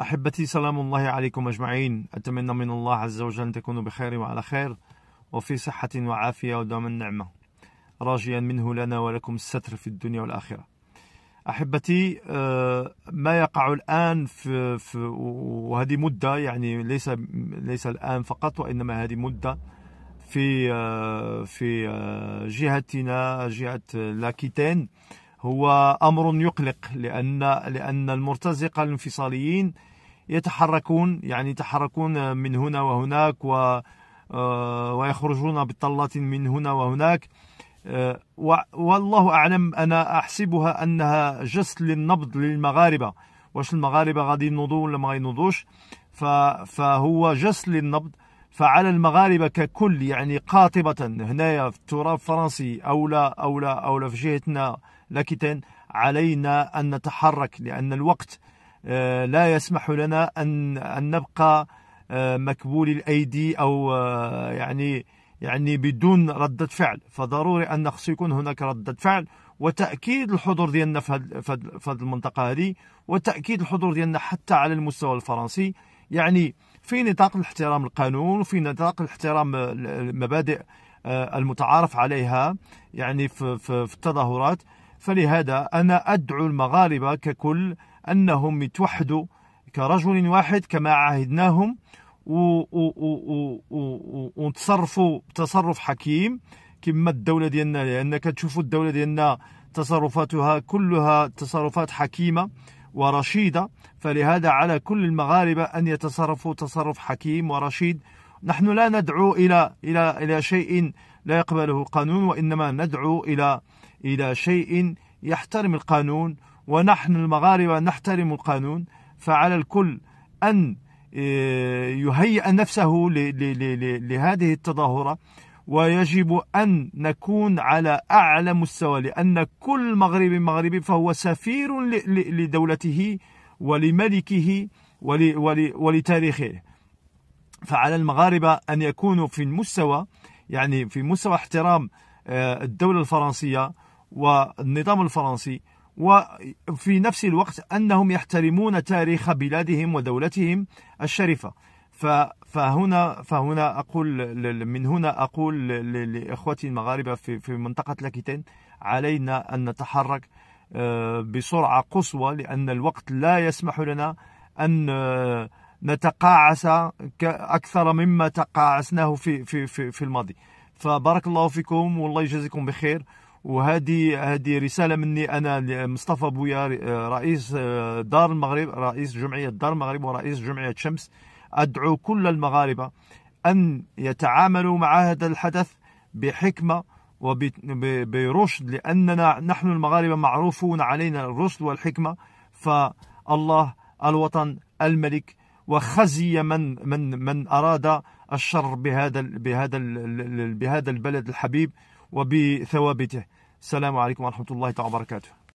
أحبتي سلام الله عليكم أجمعين أتمنى من الله عز وجل أن تكونوا بخير وعلى خير وفي صحة وعافية ودوام النعمة راجيا منه لنا ولكم الستر في الدنيا والآخرة أحبتي آه، ما يقع الآن في, في وهذه مدة يعني ليس ليس الآن فقط وإنما هذه مدة في آه، في آه، جهتنا جهة لاكيتين هو امر يقلق لان لان المرتزقه الانفصاليين يتحركون يعني يتحركون من هنا وهناك و آه، ويخرجون بطلات من هنا وهناك آه، والله أعلم أنا أحسبها أنها جسد للنبض للمغاربة واش المغاربة غادي ينوضوا ولا ما ينوضوش فهو جسد للنبض فعلى المغاربة ككل يعني قاطبة هنايا في التراب الفرنسي أو لا أو لا أو لا في جهتنا لكن علينا أن نتحرك لأن الوقت آه، لا يسمح لنا أن أن نبقى آه، مكبول الأيدي أو آه، يعني يعني بدون ردة فعل فضروري أن خصو يكون هناك ردة فعل وتأكيد الحضور ديالنا في هذه المنطقة هذه وتأكيد الحضور ديالنا حتى على المستوى الفرنسي يعني في نطاق الاحترام القانون وفي نطاق الاحترام المبادئ آه، المتعارف عليها يعني في التظاهرات فلهذا أنا أدعو المغاربة ككل أنهم يتوحدوا كرجل واحد كما عاهدناهم ونتصرفوا بتصرف حكيم كما الدولة ديالنا لان كتشوفوا الدولة ديالنا تصرفاتها كلها تصرفات حكيمة ورشيدة فلهذا على كل المغاربة أن يتصرفوا تصرف حكيم ورشيد نحن لا ندعو إلى إلى إلى شيء لا يقبله القانون وإنما ندعو إلى إلى شيء يحترم القانون ونحن المغاربة نحترم القانون فعلى الكل أن آه، يهيئ نفسه لهذه التظاهرة ويجب أن نكون على أعلى مستوى لأن كل مغربي مغربي فهو سفير لدولته ولملكه ولتاريخه فعلى المغاربة أن يكونوا في المستوى يعني في مستوى احترام آه، الدولة الفرنسية والنظام الفرنسي وفي نفس الوقت أنهم يحترمون تاريخ بلادهم ودولتهم الشريفة فهنا فهنا اقول من هنا اقول لاخوتي المغاربه في في منطقه لاكيتين علينا ان نتحرك آه، بسرعه قصوى لان الوقت لا يسمح لنا ان آه، نتقاعس اكثر مما تقاعسناه في في في, في الماضي فبارك الله فيكم والله يجازيكم بخير وهذه هذه رساله مني انا مصطفى بويا آه، رئيس دار المغرب رئيس جمعيه دار المغرب ورئيس جمعيه شمس أدعو كل المغاربة أن يتعاملوا مع هذا الحدث بحكمة وبرشد لأننا نحن المغاربة معروفون علينا الرشد والحكمة فالله الوطن الملك وخزي من من من أراد الشر بهذا بهذا بهذا البلد الحبيب وبثوابته السلام عليكم ورحمة الله وبركاته